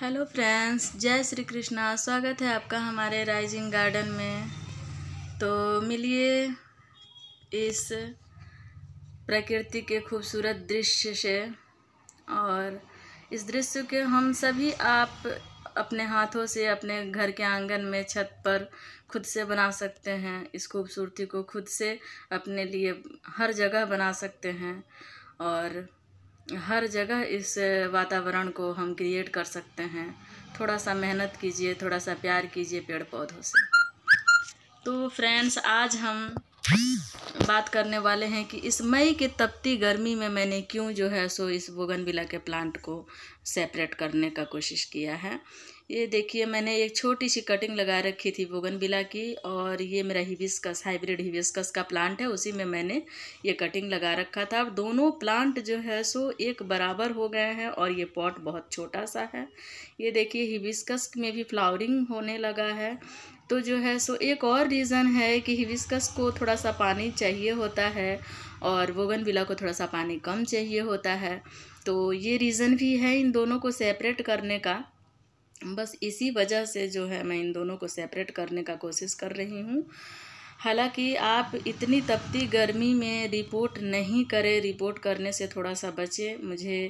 hello friends जय श्री कृष्णा स्वागत है आपका हमारे राइजिंग गार्डन में तो मिलिए इस प्रकृति के खूबसूरत दृश्य से और इस दृश्य के हम सभी आप अपने हाथों से अपने घर के आंगन में छत पर खुद से बना सकते हैं इस खूबसूरती को खुद से अपने लिए हर जगह बना सकते हैं और हर जगह इस वातावरण को हम क्रिएट कर सकते हैं थोड़ा सा मेहनत कीजिए थोड़ा सा प्यार कीजिए पेड़ पौधों से तो फ्रेंड्स आज हम बात करने वाले हैं कि इस मई की तपती गर्मी में मैंने क्यों जो है सो इस बोगनविला के प्लांट को सेपरेट करने का कोशिश किया है ये देखिए मैंने एक छोटी सी कटिंग लगा रखी थी बिला की और ये मेरा हिबिस्कस हाइब्रिड हिबिस्कस का प्लांट है उसी में मैंने ये कटिंग लगा रखा था अब दोनों प्लांट जो है सो एक बराबर हो गए हैं और ये पॉट बहुत छोटा सा है ये देखिए हिबिस्कस में भी फ्लावरिंग होने लगा है तो जो है सो एक और रीज़न है कि हिबिस्कस को थोड़ा सा पानी चाहिए होता है और बिला को थोड़ा सा पानी कम चाहिए होता है तो ये रीज़न भी है इन दोनों को सेपरेट करने का बस इसी वजह से जो है मैं इन दोनों को सेपरेट करने का कोशिश कर रही हूँ हालांकि आप इतनी तपती गर्मी में रिपोर्ट नहीं करें रिपोर्ट करने से थोड़ा सा बचें मुझे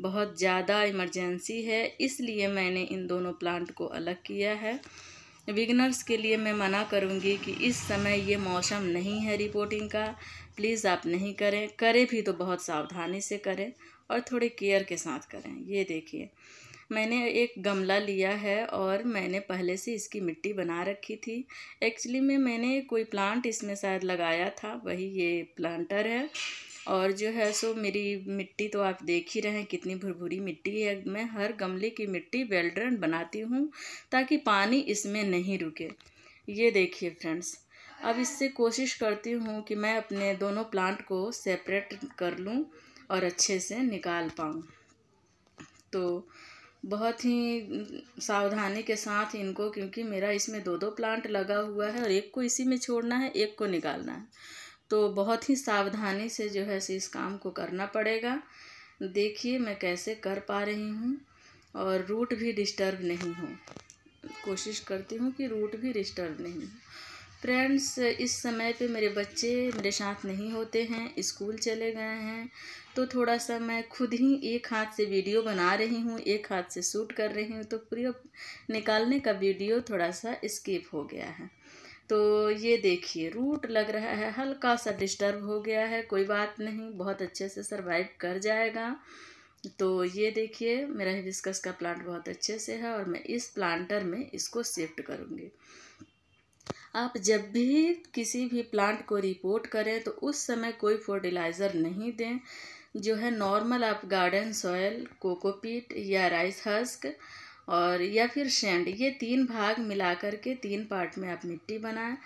बहुत ज़्यादा इमरजेंसी है इसलिए मैंने इन दोनों प्लांट को अलग किया है विगनर्स के लिए मैं मना करूंगी कि इस समय ये मौसम नहीं है रिपोर्टिंग का प्लीज़ आप नहीं करें करें भी तो बहुत सावधानी से करें और थोड़े केयर के साथ करें ये देखिए मैंने एक गमला लिया है और मैंने पहले से इसकी मिट्टी बना रखी थी एक्चुअली में मैंने कोई प्लांट इसमें शायद लगाया था वही ये प्लांटर है और जो है सो मेरी मिट्टी तो आप देख ही रहे हैं कितनी भुरभुरी मिट्टी है मैं हर गमले की मिट्टी वेल्ड्रन बनाती हूँ ताकि पानी इसमें नहीं रुके ये देखिए फ्रेंड्स अब इससे कोशिश करती हूँ कि मैं अपने दोनों प्लांट को सेपरेट कर लूँ और अच्छे से निकाल पाऊँ तो बहुत ही सावधानी के साथ इनको क्योंकि मेरा इसमें दो दो प्लांट लगा हुआ है और एक को इसी में छोड़ना है एक को निकालना है तो बहुत ही सावधानी से जो है इस काम को करना पड़ेगा देखिए मैं कैसे कर पा रही हूँ और रूट भी डिस्टर्ब नहीं हो कोशिश करती हूँ कि रूट भी डिस्टर्ब नहीं हो फ्रेंड्स इस समय पे मेरे बच्चे मेरे साथ नहीं होते हैं स्कूल चले गए हैं तो थोड़ा सा मैं खुद ही एक हाथ से वीडियो बना रही हूँ एक हाथ से शूट कर रही हूँ तो पूरी निकालने का वीडियो थोड़ा सा स्किप हो गया है तो ये देखिए रूट लग रहा है हल्का सा डिस्टर्ब हो गया है कोई बात नहीं बहुत अच्छे से सरवाइव कर जाएगा तो ये देखिए मेरा हिबिस्कस का प्लांट बहुत अच्छे से है और मैं इस प्लांटर में इसको शिफ्ट करूँगी आप जब भी किसी भी प्लांट को रिपोर्ट करें तो उस समय कोई फर्टिलाइज़र नहीं दें जो है नॉर्मल आप गार्डन सॉयल कोकोपीट या राइस हस्क और या फिर शेंड ये तीन भाग मिला कर के तीन पार्ट में आप मिट्टी बनाएं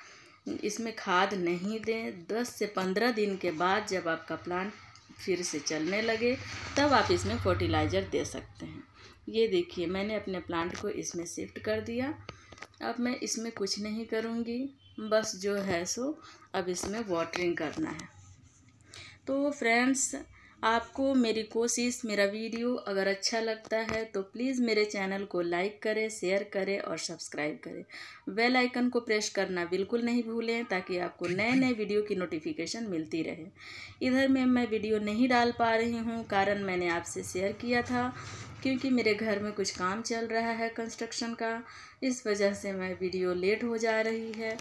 इसमें खाद नहीं दें दस से पंद्रह दिन के बाद जब आपका प्लांट फिर से चलने लगे तब आप इसमें फर्टिलाइज़र दे सकते हैं ये देखिए मैंने अपने प्लांट को इसमें शिफ्ट कर दिया अब मैं इसमें कुछ नहीं करूँगी बस जो है सो अब इसमें वाटरिंग करना है तो फ्रेंड्स आपको मेरी कोशिश मेरा वीडियो अगर अच्छा लगता है तो प्लीज़ मेरे चैनल को लाइक करें शेयर करें और सब्सक्राइब करें बेल आइकन को प्रेस करना बिल्कुल नहीं भूलें ताकि आपको नए नए वीडियो की नोटिफिकेशन मिलती रहे इधर में मैं वीडियो नहीं डाल पा रही हूँ कारण मैंने आपसे शेयर किया था क्योंकि मेरे घर में कुछ काम चल रहा है कंस्ट्रक्शन का इस वजह से मैं वीडियो लेट हो जा रही है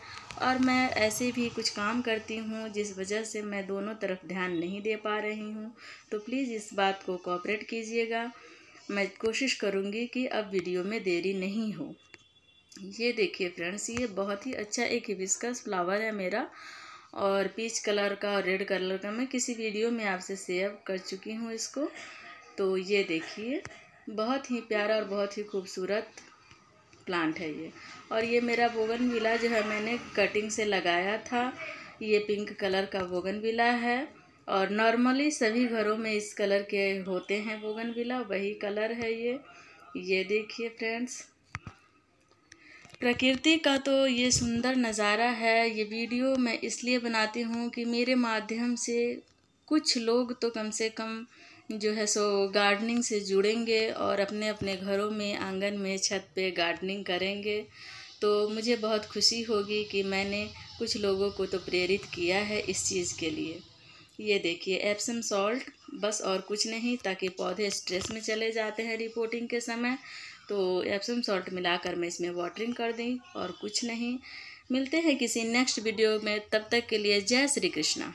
और मैं ऐसे भी कुछ काम करती हूँ जिस वजह से मैं दोनों तरफ ध्यान नहीं दे पा रही हूँ तो प्लीज़ इस बात को कॉपरेट कीजिएगा मैं कोशिश करूँगी कि अब वीडियो में देरी नहीं हो ये देखिए फ्रेंड्स ये बहुत ही अच्छा एक विस्कस फ्लावर है मेरा और पीच कलर का और रेड कलर का मैं किसी वीडियो में आपसे शेयर कर चुकी हूँ इसको तो ये देखिए बहुत ही प्यारा और बहुत ही खूबसूरत प्लांट है ये और ये मेरा बोगन विला जो है मैंने कटिंग से लगाया था ये पिंक कलर का बोगन विला है और नॉर्मली सभी घरों में इस कलर के होते हैं बोगन विला वही कलर है ये ये देखिए फ्रेंड्स प्रकृति का तो ये सुंदर नज़ारा है ये वीडियो मैं इसलिए बनाती हूँ कि मेरे माध्यम से कुछ लोग तो कम से कम जो है सो गार्डनिंग से जुड़ेंगे और अपने अपने घरों में आंगन में छत पे गार्डनिंग करेंगे तो मुझे बहुत खुशी होगी कि मैंने कुछ लोगों को तो प्रेरित किया है इस चीज़ के लिए ये देखिए एप्सम सॉल्ट बस और कुछ नहीं ताकि पौधे स्ट्रेस में चले जाते हैं रिपोर्टिंग के समय तो एप्सम सॉल्ट मिलाकर मैं इसमें वाटरिंग कर दी और कुछ नहीं मिलते हैं किसी नेक्स्ट वीडियो में तब तक के लिए जय श्री कृष्णा